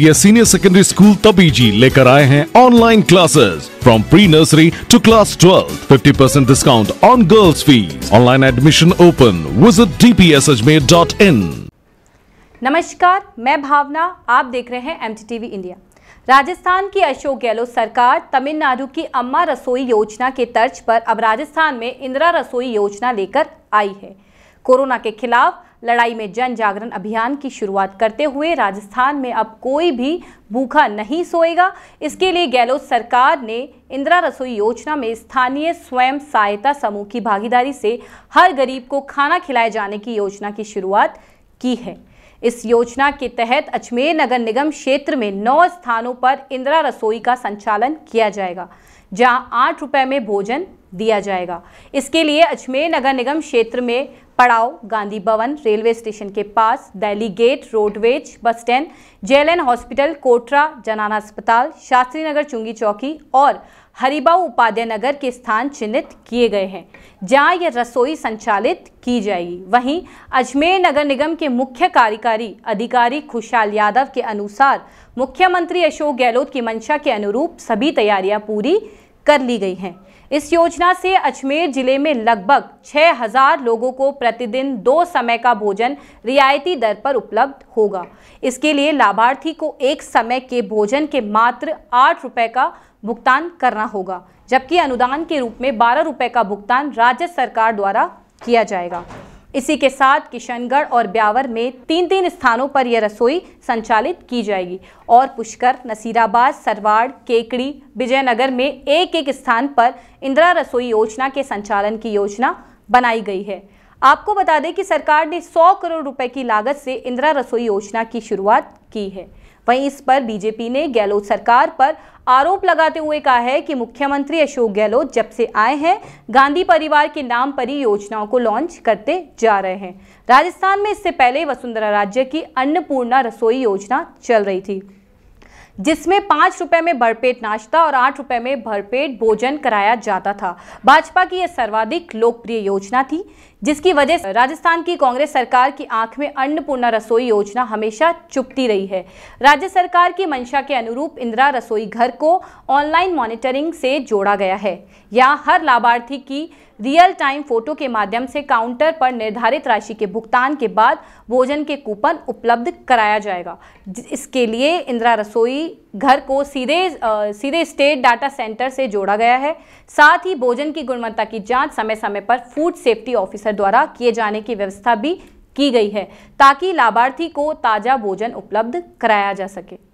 MPS senior secondary school Tabiji लेकर आए हैं online classes from pre nursery to class twelve fifty percent discount on girls fees online admission open visit D डीपीएसएचमे dot in नमस्कार मैं भावना आप देख रहे हैं एम इंडिया राजस्थान की अशोक गहलोत सरकार तमिलनाडु की अम्मा रसोई योजना के तर्ज पर अब राजस्थान में इंदिरा रसोई योजना लेकर आई है कोरोना के खिलाफ लड़ाई में जन जागरण अभियान की शुरुआत करते हुए राजस्थान में अब कोई भी भूखा नहीं सोएगा इसके लिए गहलोत सरकार ने इंदिरा रसोई योजना में स्थानीय स्वयं सहायता समूह की भागीदारी से हर गरीब को खाना खिलाए जाने की योजना की शुरुआत की है इस योजना के तहत अजमेर नगर निगम क्षेत्र में नौ स्थानों पर इंदिरा रसोई का संचालन किया जाएगा जहां आठ रुपए में भोजन दिया जाएगा इसके लिए अजमेर नगर निगम क्षेत्र में पड़ाव गांधी भवन रेलवे स्टेशन के पास दैली gate roadways bus stand JLN hospital Kotra जनाना अस्पताल शास्त्री नगर चुंगी चौकी और हरिबाऊ उपाध्याय नगर के स्थान चिन्हित किए गए हैं जहां यह रसोई संचालित की जाएगी वहीं अजमेर नगर निगम के मुख्य कार्यकारी अधिकारी खुशहाल यादव के अनुसार मुख्यमंत्री अशोक गहलोत की मंशा के अनुरूप सभी तैयारियाँ पूरी कर ली गई हैं इस योजना से अजमेर जिले में लगभग 6000 लोगों को प्रतिदिन दो समय का भोजन रियायती दर पर उपलब्ध होगा इसके लिए लाभार्थी को एक समय के भोजन के मात्र आठ रुपये का भुगतान करना होगा जबकि अनुदान के रूप में बारह रुपये का भुगतान राज्य सरकार द्वारा किया जाएगा इसी के साथ किशनगढ़ और ब्यावर में तीन तीन स्थानों पर यह रसोई संचालित की जाएगी और पुष्कर नसीराबाद सरवाड़ केकड़ी विजयनगर में एक एक स्थान पर इंदिरा रसोई योजना के संचालन की योजना बनाई गई है आपको बता दें कि सरकार ने 100 करोड़ रुपए की लागत से इंदिरा रसोई योजना की शुरुआत की है वहीं इस पर बीजेपी ने गहलोत सरकार पर आरोप लगाते हुए कहा है कि मुख्यमंत्री अशोक गहलोत जब से आए हैं गांधी परिवार के नाम पर ही योजनाओं को लॉन्च करते जा रहे हैं राजस्थान में इससे पहले वसुंधरा राज्य की अन्नपूर्णा रसोई योजना चल रही थी जिसमें पाँच रुपए में भरपेट नाश्ता और आठ रुपये में भरपेट भोजन कराया जाता था भाजपा की यह सर्वाधिक लोकप्रिय योजना थी जिसकी वजह से राजस्थान की कांग्रेस सरकार की आंख में अन्नपूर्णा रसोई योजना हमेशा चुपती रही है राज्य सरकार की मंशा के अनुरूप इंदिरा रसोई घर को ऑनलाइन मॉनिटरिंग से जोड़ा गया है यहाँ हर लाभार्थी की रियल टाइम फोटो के माध्यम से काउंटर पर निर्धारित राशि के भुगतान के बाद भोजन के कूपन उपलब्ध कराया जाएगा इसके लिए इंदिरा रसोई घर को सीधे आ, सीधे स्टेट डाटा सेंटर से जोड़ा गया है साथ ही भोजन की गुणवत्ता की जांच समय समय पर फूड सेफ्टी ऑफिसर द्वारा किए जाने की व्यवस्था भी की गई है ताकि लाभार्थी को ताज़ा भोजन उपलब्ध कराया जा सके